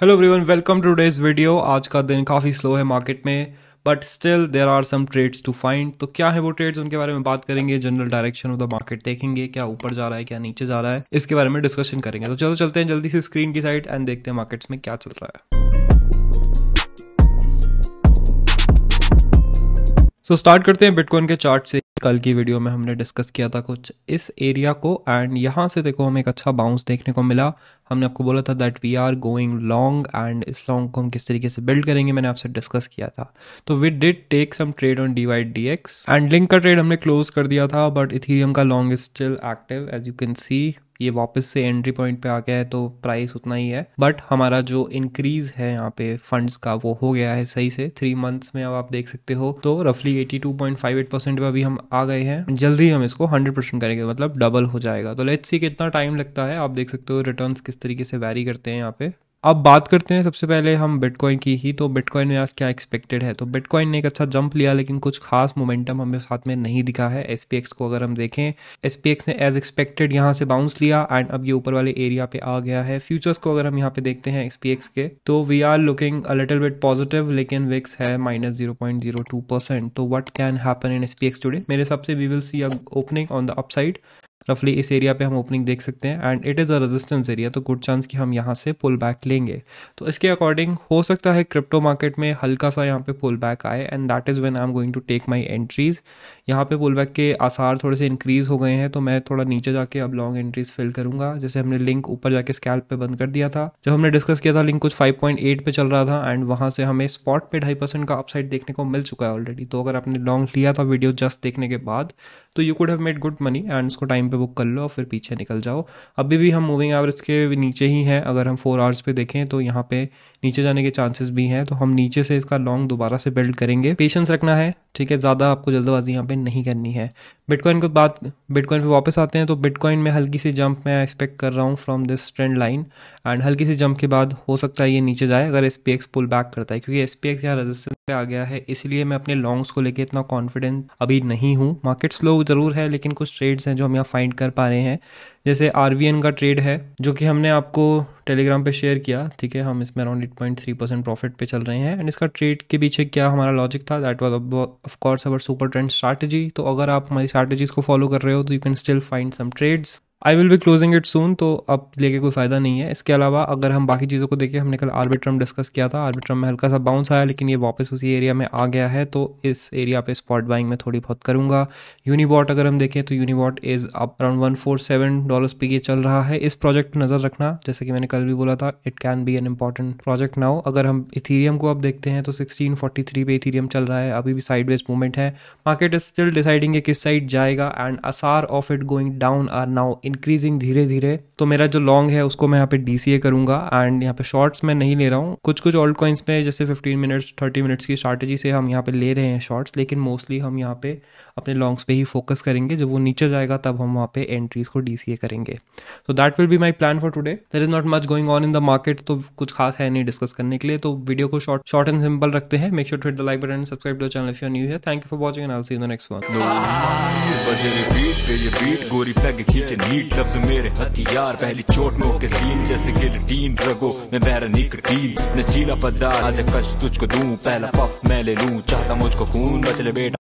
hello everyone welcome to day's video आज का दिन काफ़ी स्लो है मार्केट में but still there are some trades to find तो क्या है वो ट्रेड्स उनके बारे में बात करेंगे general direction of the market देखेंगे क्या ऊपर जा रहा है क्या नीचे जा रहा है इसके बारे में डिस्कशन करेंगे तो चलो चलते हैं जल्दी से स्क्रीन की साइड एंड देखते हैं मार्केट्स में क्या चल रहा है सो so स्टार्ट करते हैं बिटकॉइन के चार्ट से कल की वीडियो में हमने डिस्कस किया था कुछ इस एरिया को एंड यहाँ से देखो हमें एक अच्छा बाउंस देखने को मिला हमने आपको बोला था that we are going long and इस लॉन्ग को हम किस तरीके से बिल्ड करेंगे मैंने आपसे डिस्कस किया था तो we did take some trade on D Y D X and link का ट्रेड हमने क्लोज कर दिया था बट इथीरियम का long is still active as you can see ये वापस से एंट्री पॉइंट पे आ गया है तो प्राइस उतना ही है बट हमारा जो इंक्रीज है यहाँ पे फंड्स का वो हो गया है सही से थ्री मंथ्स में अब आप देख सकते हो तो रफली eighty two point five eight percent पे अभी हम आ गए हैं जल्दी हम इसको हंड्रेड परसेंट करेंगे मतलब डबल हो जाएगा तो लेट्स सी कितना टाइम लगता है आप देख सकते हो रिटर्न किस तरीके से वेरी करते हैं यहाँ पे अब बात करते हैं सबसे पहले हम बिटकॉइन की ही तो बिटकॉइन में आज क्या एक्सपेक्टेड है तो बिटकॉइन ने एक अच्छा जंप लिया लेकिन कुछ खास मोमेंटम हमें साथ में नहीं दिखा है एस को अगर हम देखें एस ने एज एक्सपेक्टेड यहाँ से बाउंस लिया एंड अब ये ऊपर वाले एरिया पे आ गया है फ्यूचर्स को अगर हम यहाँ पे देखते हैं एसपीएक्स के तो we are looking a bit positive लेकिन विक्स है minus zero point zero two percent तो what can happen in S today मेरे हिसाब से we will see opening on the upside रफली इस एरिया पे हम ओपनिंग देख सकते हैं and it is a resistance area तो गुड चांस कि हम यहाँ से पुल बैक लेंगे तो इसके अकॉर्डिंग हो सकता है क्रिप्टो मार्केट में हल्का सा यहाँ पे पुल बैक आए and that is when I am going to take my entries यहाँ पे पुल बैक के आसार थोड़े से इंक्रीज़ हो गए हैं तो मैं थोड़ा नीचे जाके अब लॉन्ग एंट्रीज फिल करूँगा जैसे हमने लिंक ऊपर जाके स्कैल्प पे बंद कर दिया था जब हमने डिस्कस किया था लिंक कुछ 5.8 पे चल रहा था एंड वहाँ से हमें स्पॉट पे ढाई परसेंट का अपसाइड देखने को मिल चुका है ऑलरेडी तो अगर आपने लॉन्ग लिया था वीडियो जस्ट देखने के बाद तो you could have made good money and उसको टाइम पे पे बुक कर लो और फिर पीछे निकल जाओ अभी भी हम मूविंग एवरेज के नीचे ही हैं अगर हम फोर आवर्स पे देखें तो यहाँ पे नीचे जाने के चांसेस भी हैं तो हम नीचे से इसका लॉन्ग दोबारा से बिल्ड करेंगे पेशेंस रखना है ठीक है ज़्यादा आपको जल्दबाजी यहाँ पे नहीं करनी है बिटकॉइन को बात बिटकॉइन पे वापस आते हैं तो बिटकॉइन में हल्की सी जंप मैं एक्सपेक्ट कर रहा हूँ from this trend line and हल्की सी जंप के बाद हो सकता है ये नीचे जाए अगर एस पुल बैक करता है क्योंकि एस पी एक्स पे आ गया है इसलिए मैं अपने लॉन्ग्स को लेकर इतना कॉन्फिडेंट अभी नहीं हूँ मार्केट स्लो जरूर है लेकिन कुछ ट्रेड्स हैं जो हम यहाँ फाइंड फाइंड कर पा रहे हैं जैसे आर का ट्रेड है जो कि हमने आपको टेलीग्राम पे शेयर किया ठीक है हम इसमें around eight point three percent profit पे चल रहे हैं एंड इसका ट्रेड के पीछे क्या हमारा लॉजिक था that was of course our super trend strategy तो अगर आप हमारी स्ट्रैटेजीज को फॉलो कर रहे हो तो you can still find some trades I will भी क्लोजिंग इट सून तो अब लेके कोई फ़ायदा नहीं है इसके अलावा अगर हम बाकी चीज़ों को देखें हमने कल आर्बिट्रम डिस्कस किया था आर्बिट्रम में हल्का सा बाउंस आया लेकिन ये वापस उसी एरिया में आ गया है तो इस एरिया पे स्पॉट बाइंग में थोड़ी बहुत करूँगा यूनिबॉट अगर हम देखें तो Unibot is up around one dollars पे ये चल रहा है इस प्रोजेक्ट पर नज़र रखना जैसे कि मैंने कल भी बोला था it can be an important project now अगर हम इथीरियम को अब देखते हैं तो थ्री पे इथीरियम चल रहा है अभी भी साइडवेज मूवमेंट है मार्केट इज स्टिल डिसाइडिंग किस साइड जाएगा and as of it going down or now increasing धीरे धीरे तो मेरा जो लॉन्ग है उसको मैं यहाँ पे डी करूंगा एंड यहाँ पे शॉर्ट्स मैं नहीं ले रहा हूँ कुछ कुछ ओल्ड कॉइन्स में जैसे फिफ्टीन मिनट्स थर्टी मिनट्स की स्ट्रेटेजी से हम यहाँ पे ले रहे हैं शॉर्ट्स लेकिन मोस्टली हम यहाँ पे अपने लॉन्ग्स पे ही फोकस करेंगे जब वो नीचे जाएगा तब हम वहाँ पे एंट्रीज को डी करेंगे करेंगे so that will be my plan for today there is not much going on in the market तो कुछ खास है नहीं डिस्कस करने के लिए तो वीडियो को शॉर्ट शॉर्ट एंड सिंपल रखते हैं make sure to hit the like button and subscribe to channel if you new है thank you for watching and I see you the next one बजे repeat पे ये beat गोरी peg खींचे NEET लफ्ज मेरे हथियार पहली चोट नो के सीन जैसे गिलटीन रगो मैं बहरा निकटीन नशीला पदार्थ आज कश तुझको दूं पहला पफ मैं ले लूं चाहता मुझको खून बचले बेटा